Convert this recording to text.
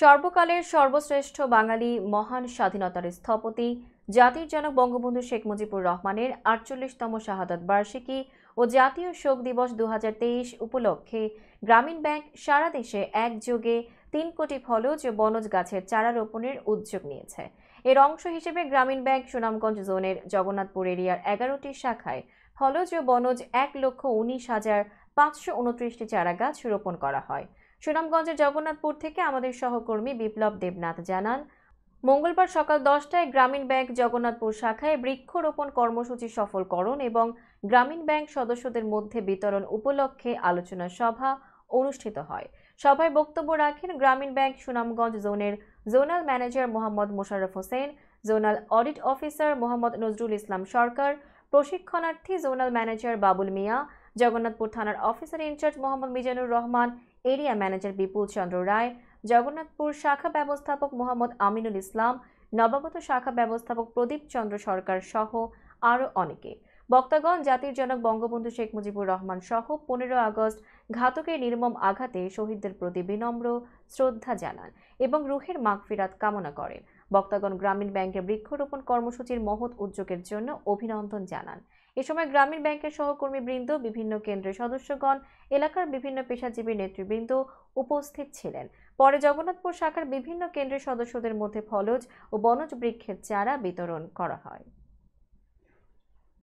সর্বকালের সর্বশ্রেষ্ঠ বাঙালি মহান স্বাধীনতার স্থপতি জাতির জনক বঙ্গবন্ধু শেখ মুজিবুর রহমানের আটচল্লিশতম শাহাদত বার্ষিকী ও জাতীয় শোক দিবস দু উপলক্ষে গ্রামীণ ব্যাংক সারা দেশে একযোগে তিন কোটি ফলজ ও বনজ গাছের চারা রোপণের উদ্যোগ নিয়েছে এর অংশ হিসেবে গ্রামীণ ব্যাংক সুনামগঞ্জ জোনের জগন্নাথপুর এরিয়ার এগারোটি শাখায় ফলজ ও বনজ এক লক্ষ উনিশ হাজার পাঁচশো উনত্রিশটি চারা গাছ রোপণ করা হয় সুনামগঞ্জের জগন্নাথপুর থেকে আমাদের সহকর্মী বিপ্লব দেবনাথ জানান মঙ্গলবার সকাল দশটায় গ্রামীণ ব্যাংক জগন্নাথপুর শাখায় বৃক্ষরোপণ কর্মসূচি সফলকরণ এবং গ্রামীণ ব্যাংক সদস্যদের মধ্যে বিতরণ উপলক্ষে আলোচনা সভা অনুষ্ঠিত হয় সভায় বক্তব্য রাখেন গ্রামীণ ব্যাংক সুনামগঞ্জ জোনের zonal manager Mohammad Mosharraf Hossain zonal audit officer Mohammad Nazrul Islam Sarkar প্রশিক্ষণার্থী জোনাল ম্যানেজার বাবুল মিয়া জগন্নাথপুর থানার officer in charge Mohammad Mizanur Rahman area manager Bipul Chandra Roy Jagannathpur শাখা ব্যবস্থাপক মোহাম্মদ আমিনুল ইসলাম নবাগত শাখা ব্যবস্থাপক প্রদীপ চন্দ্র সরকার সহ আরও অনেকে বক্তাগণ জাতির জনক বঙ্গবন্ধু শেখ মুজিবুর রহমান সহ পনেরো আগস্ট ঘাতকের নির্মম আঘাতে শহীদদের প্রতি বিনম্র শ্রদ্ধা জানান এবং রুহের মাগফিরাত কামনা করেন বক্তাগণ গ্রামীণ ব্যাংকের বৃক্ষরোপণ কর্মসূচির মহৎ উদ্যোগের জন্য অভিনন্দন জানান এ সময় গ্রামীণ ব্যাংকের সহকর্মীবৃন্দ বিভিন্ন কেন্দ্রের সদস্যগণ এলাকার বিভিন্ন পেশাজীবী নেতৃবৃন্দ উপস্থিত ছিলেন পরে জগন্নাথপুর শাখার বিভিন্ন কেন্দ্রের সদস্যদের মধ্যে ফলজ ও বনজ বৃক্ষের চারা বিতরণ করা হয়